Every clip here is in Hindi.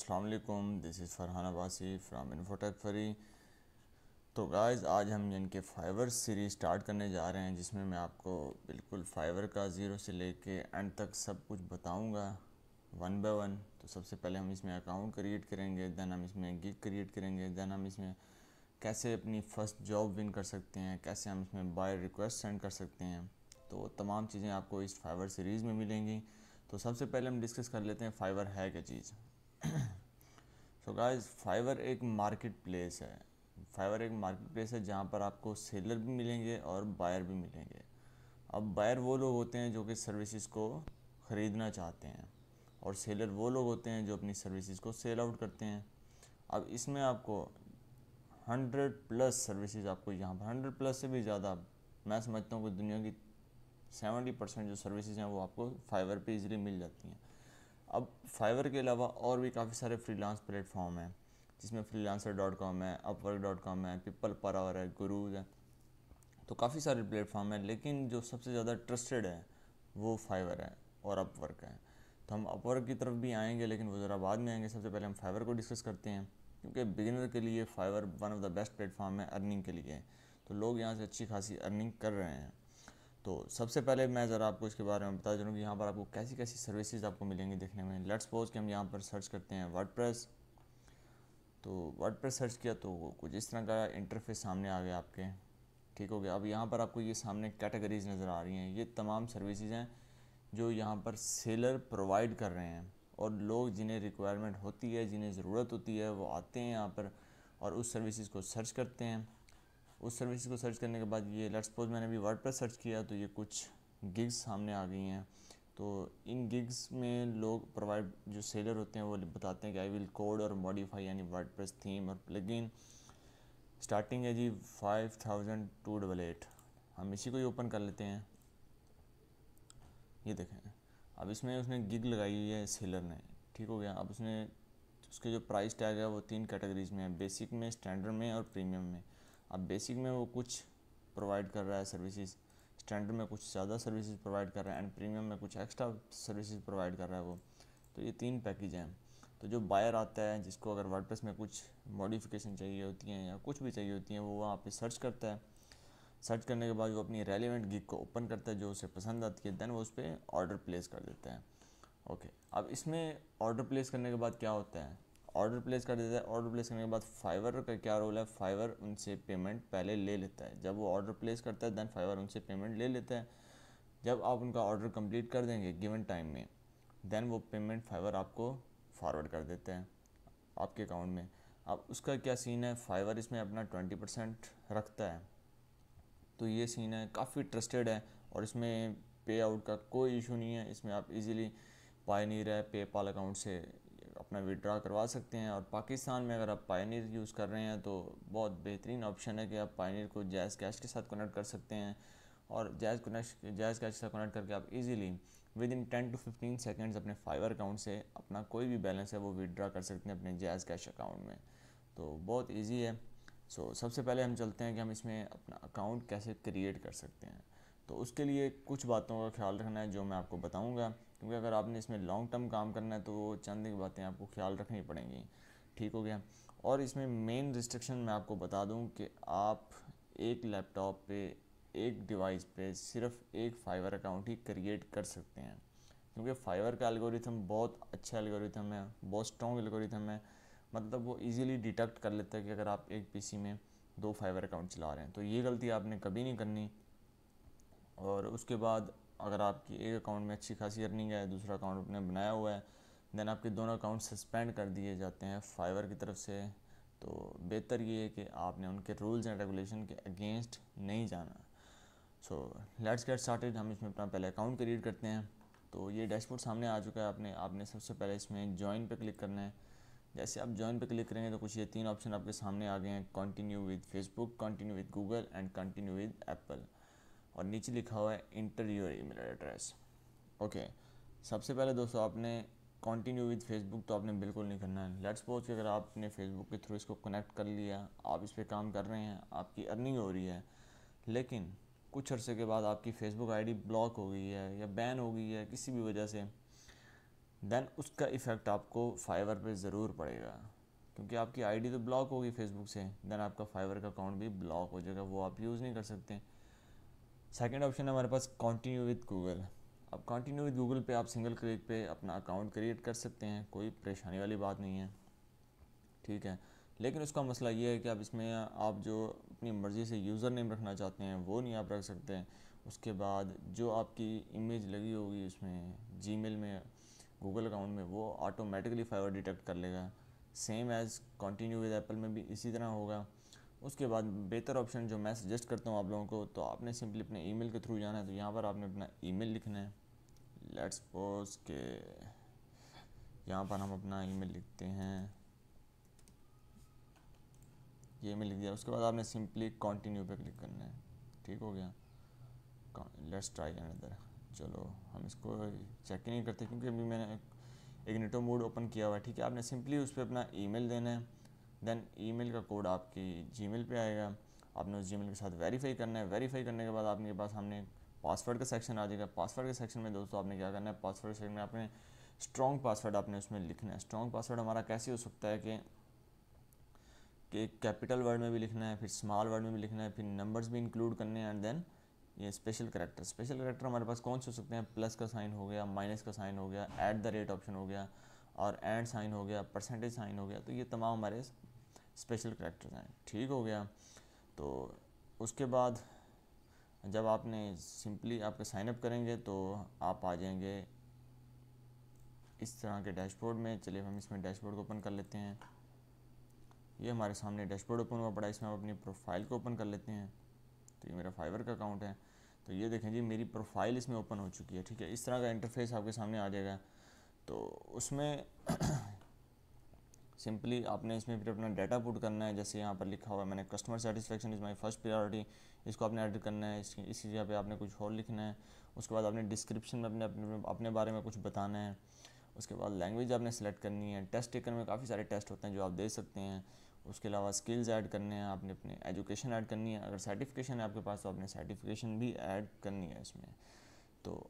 अस्सलाम वालेकुम this is Farhan Abbasi from Infotech फरी तो गाइस आज हम इनके फाइवर सीरीज स्टार्ट करने जा रहे हैं जिसमें मैं आपको बिल्कुल फाइवर का ज़ीरो से लेके एंड तक सब कुछ बताऊंगा वन बाय वन तो सबसे पहले हम इसमें अकाउंट क्रिएट करेंगे दैन हम इसमें गिग क्रिएट करेंगे दैन हम इसमें कैसे अपनी फ़र्स्ट जॉब विन कर सकते हैं कैसे हम इसमें बाय रिक्वेस्ट सेंड कर सकते हैं तो तमाम चीज़ें आपको इस फाइवर सीरीज़ में मिलेंगी तो सबसे पहले हम डिस्कस कर लेते हैं फाइवर है क्या चीज़ सो गाइस फाइवर एक मार्केट प्लेस है फाइवर एक मार्केट प्लेस है जहाँ पर आपको सेलर भी मिलेंगे और बायर भी मिलेंगे अब बायर वो लोग होते हैं जो कि सर्विसेज को ख़रीदना चाहते हैं और सेलर वो लोग होते हैं जो अपनी सर्विसेज को सेल आउट करते हैं अब इसमें आपको हंड्रेड प्लस सर्विसेज आपको यहाँ पर हंड्रेड प्लस से भी ज़्यादा मैं समझता हूँ कि दुनिया की सेवेंटी परसेंट जो सर्विसेज हैं वो आपको फाइवर पे इजीली मिल जाती हैं अब फाइवर के अलावा और भी काफ़ी सारे फ्रीलांस प्लेटफॉर्म हैं जिसमें फ्रीलांसर डॉट कॉम है अपवर्क डॉट कॉम है पीपल पर आवर है गुरूज है तो काफ़ी सारे प्लेटफॉर्म है लेकिन जो सबसे ज़्यादा ट्रस्टेड है वो फाइवर है और अपवर्क है तो हम अपवर्क की तरफ भी आएंगे लेकिन वो ज़रा बाद में आएंगे सबसे पहले हम फाइवर को डिस्कस करते हैं क्योंकि बिगिनर के लिए Fiverr one of the best platform है अर्निंग के लिए तो लोग यहाँ से अच्छी खासी अर्निंग कर रहे हैं तो सबसे पहले मैं ज़रा आपको इसके बारे में बता दूँ कि यहाँ पर आपको कैसी कैसी सर्विसेज आपको मिलेंगी देखने में लेट्स पोज कि हम यहाँ पर सर्च करते हैं वर्ड तो वर्ड सर्च किया तो कुछ इस तरह का इंटरफेस सामने आ गया आपके ठीक हो गया अब यहाँ पर आपको ये सामने कैटेगरीज नज़र आ रही हैं ये तमाम सर्विसेज हैं जो यहाँ पर सेलर प्रोवाइड कर रहे हैं और लोग जिन्हें रिक्वायरमेंट होती है जिन्हें ज़रूरत होती है वो आते हैं यहाँ पर और उस सर्विसेज को सर्च करते हैं उस सर्विस को सर्च करने के बाद ये लेट्स सपोज मैंने अभी वर्ड सर्च किया तो ये कुछ गिग्स सामने आ गई हैं तो इन गिग्स में लोग प्रोवाइड जो सेलर होते हैं वो बताते हैं कि आई विल कोड और मॉडिफाई यानी वर्ड थीम और प्लगइन स्टार्टिंग है जी five thousand to double eight हम इसी को ही ओपन कर लेते हैं ये देखें अब इसमें उसने गिग लगाई हुई है सेलर ने ठीक हो गया अब उसने उसके जो प्राइस टैग है वो तीन कैटेगरीज में है बेसिक में स्टैंडर्ड में और प्रीमियम में अब बेसिक में वो कुछ प्रोवाइड कर रहा है सर्विसेज स्टैंडर्ड में कुछ ज़्यादा सर्विसेज प्रोवाइड कर रहा है एंड प्रीमियम में कुछ एक्स्ट्रा सर्विसेज प्रोवाइड कर रहा है वो तो ये तीन पैकेज हैं तो जो बायर आता है जिसको अगर वर्ड में कुछ मॉडिफिकेशन चाहिए होती हैं या कुछ भी चाहिए होती हैं वो वहाँ पर सर्च करता है सर्च करने के बाद वो अपनी रेलिवेंट गिग को ओपन करता है जो उसे पसंद आती है देन वो उस पर ऑर्डर प्लेस कर देता है ओके okay. अब इसमें ऑर्डर प्लेस करने के बाद क्या होता है ऑर्डर प्लेस कर देता है ऑर्डर प्लेस करने के बाद फाइवर का क्या रोल है फाइवर उनसे पेमेंट पहले ले लेता है जब वो ऑर्डर प्लेस करता है दैन फाइवर उनसे पेमेंट ले लेता है जब आप उनका ऑर्डर कंप्लीट कर देंगे गिवन टाइम में दैन वो पेमेंट फाइवर आपको फॉरवर्ड कर देते हैं आपके अकाउंट में अब उसका क्या सीन है फाइवर इसमें अपना ट्वेंटी परसेंट रखता है तो ये सीन है काफ़ी ट्रस्टेड है और इसमें पे आउट का कोई इशू नहीं है इसमें आप इजीली पाए नहीं रहे पेपाल अकाउंट से अपना विड्रा करवा सकते हैं और पाकिस्तान में अगर आप पाइनियर यूज़ कर रहे हैं तो बहुत बेहतरीन ऑप्शन है कि आप पाइनियर को जैज़ कैश के साथ कनेक्ट कर सकते हैं और जैज़ कनेक्ट जैज़ कैश के साथ कनेक्ट करके आप easily with in ten to fifteen seconds अपने फाइवर अकाउंट से अपना कोई भी बैलेंस है वो विड्रा कर सकते हैं अपने जैज़ कैश अकाउंट में तो बहुत ईजी है सो so, सबसे पहले हम चलते हैं कि हम इसमें अपना अकाउंट कैसे क्रिएट कर सकते हैं तो उसके लिए कुछ बातों का ख्याल रखना है जो मैं आपको बताऊँगा क्योंकि अगर आपने इसमें लॉन्ग टर्म काम करना है तो वो चंद की बातें आपको ख्याल रखनी पड़ेंगी ठीक हो गया और इसमें मेन रिस्ट्रिक्शन मैं आपको बता दूं कि आप एक लैपटॉप पे एक डिवाइस पे सिर्फ एक फाइवर अकाउंट ही क्रिएट कर सकते हैं क्योंकि फाइवर का एल्गोरिथम बहुत अच्छा एल्गोरिथम है बहुत स्ट्रॉन्ग एल्गोरिथम है मतलब वो इजीली डिटेक्ट कर लेता है कि अगर आप एक पीसी में दो फाइवर अकाउंट चला रहे हैं तो ये गलती आपने कभी नहीं करनी और उसके बाद अगर आपकी एक अकाउंट में अच्छी खासी अर्निंग है दूसरा अकाउंट आपने बनाया हुआ है दैन आपके दोनों अकाउंट सस्पेंड कर दिए जाते हैं फाइवर की तरफ से तो बेहतर ये है कि आपने उनके रूल्स एंड रेगुलेशन के अगेंस्ट नहीं जाना सो लेट्स गेट स्टार्टेड हम इसमें अपना पहले अकाउंट क्रिएट करते हैं तो ये डैशबोर्ड सामने आ चुका है आपने आपने सबसे पहले इसमें ज्वाइन पे क्लिक करना है जैसे आप ज्वाइन पे क्लिक करेंगे तो कुछ ये तीन ऑप्शन आपके सामने आ गए हैं continue with Facebook continue with Google and continue with Apple और नीचे लिखा हुआ है इंटरव्यूअर ईमेल एड्रेस ओके सबसे पहले दोस्तों आपने कंटिन्यू विद फेसबुक तो आपने बिल्कुल नहीं करना है लेट्स सपोज कि अगर आपने फेसबुक के थ्रू इसको कनेक्ट कर लिया आप इस पर काम कर रहे हैं आपकी अर्निंग हो रही है लेकिन कुछ अर्से के बाद आपकी फेसबुक आईडी ब्लॉक हो गई है या बैन हो गई है किसी भी वजह से दैन उसका इफ़ेक्ट आपको फाइवर पे ज़रूर पड़ेगा क्योंकि आपकी आईडी तो ब्लॉक होगी फेसबुक से दैन आपका फाइवर का अकाउंट भी ब्लॉक हो जाएगा वो आप यूज़ नहीं कर सकते सेकेंड ऑप्शन हमारे पास कॉन्टिन्यू विद गूगल अब कंटिन्यू विद गूगल पे आप सिंगल क्लिक पे अपना अकाउंट क्रिएट कर सकते हैं कोई परेशानी वाली बात नहीं है ठीक है लेकिन उसका मसला ये है कि आप इसमें आप जो अपनी मर्ज़ी से यूज़र नेम रखना चाहते हैं वो नहीं आप रख सकते हैं उसके बाद जो आपकी इमेज लगी होगी उसमें जी में गूगल अकाउंट में वो ऑटोमेटिकली फाइवर डिटेक्ट कर लेगा same as continue with Apple में भी इसी तरह होगा उसके बाद बेहतर ऑप्शन जो मैं सजेस्ट करता हूँ आप लोगों को तो आपने सिंपली अपने ई के थ्रू जाना है तो यहाँ पर आपने अपना ई लिखना है लेट्स पोज के यहाँ पर हम अपना ई लिखते हैं ये मेल लिख दिया उसके बाद आपने सिंपली कंटिन्यू पे क्लिक करना है ठीक हो गया लेट्स ट्राई अनदर चलो हम इसको चेक ही नहीं करते क्योंकि अभी मैंने इग्निटो मोड ओपन किया हुआ है ठीक है आपने सिंपली उस पर अपना ईमेल देना है देन ईमेल का कोड आपकी जीमेल पे आएगा आपने उस जीमेल के साथ वेरीफाई करना है वेरीफाई करने के बाद आपके पास हमने पासवर्ड का सेक्शन आ जाएगा पासवर्ड के सेक्शन में दोस्तों आपने क्या करना है पासवर्ड सेक्शन में आपने स्ट्रॉन्ग पासवर्ड आपने उसमें लिखना है स्ट्रॉन्ग पासवर्ड हमारा कैसे हो सकता है कि कि कैपिटल वर्ड में भी लिखना है फिर स्मॉल वर्ड में भी लिखना है फिर नंबर्स भी इंक्लूड करने हैं एंड देन ये स्पेशल करेक्टर स्पेशल करेक्टर हमारे पास कौन से हो सकते हैं प्लस का साइन हो गया माइनस का साइन हो गया एट द रेट ऑप्शन हो गया और एंड साइन हो गया परसेंटेज साइन हो गया तो ये तमाम हमारे स्पेशल करेक्टर्स हैं ठीक हो गया तो उसके बाद जब आपने सिंपली आपके साइनअप करेंगे तो आप आ जाएंगे इस तरह के डैशबोर्ड में चलिए हम इसमें डैशबोर्ड को ओपन कर लेते हैं ये हमारे सामने डैशबोर्ड ओपन हुआ पड़ा इसमें हम अपनी प्रोफाइल को ओपन कर लेते हैं तो ये मेरा फाइवर का अकाउंट है तो ये देखें जी मेरी प्रोफाइल इसमें ओपन हो चुकी है ठीक है इस तरह का इंटरफेस आपके सामने आ जाएगा तो उसमें सिंपली आपने इसमें फिर अपना डाटा पुट करना है जैसे यहाँ पर लिखा हुआ है मैंने customer satisfaction is my first priority इसको आपने एडिट करना है इसकी इसी जगह पे आपने कुछ और लिखना है उसके बाद आपने डिस्क्रिप्शन में अपने अपने अपने बारे में कुछ बताना है उसके बाद लैंग्वेज आपने सेलेक्ट करनी है टेस्ट टेकर में काफ़ी सारे टेस्ट होते हैं जो आप दे सकते हैं उसके अलावा स्किल्स ऐड करने हैं आपने अपने एजुकेशन ऐड करनी है अगर सर्टिफिकेशन है आपके पास तो आपने सर्टिफिकेशन भी ऐड करनी है इसमें तो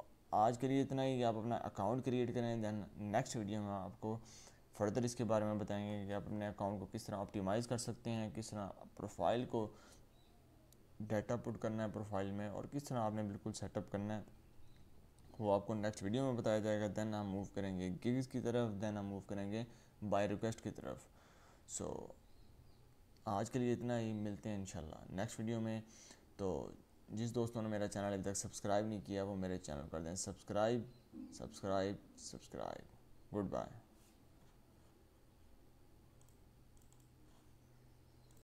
आज के लिए इतना ही आप अपना अकाउंट क्रिएट करें दैन नेक्स्ट वीडियो में आपको फर्दर इसके बारे में बताएंगे कि आप अपने अकाउंट को किस तरह ऑप्टिमाइज़ कर सकते हैं किस तरह प्रोफाइल को डाटा पुट करना है प्रोफाइल में और किस तरह आपने बिल्कुल सेटअप करना है वो आपको नेक्स्ट वीडियो में बताया जाएगा देन हम मूव करेंगे गिग्स की तरफ देन हम मूव करेंगे बाय रिक्वेस्ट की तरफ सो so, आज के लिए इतना ही मिलते हैं इंशाल्लाह नेक्स्ट वीडियो में तो जिस दोस्तों ने मेरा चैनल अभी तक सब्सक्राइब नहीं किया वो मेरे चैनल कर दें subscribe subscribe subscribe good bye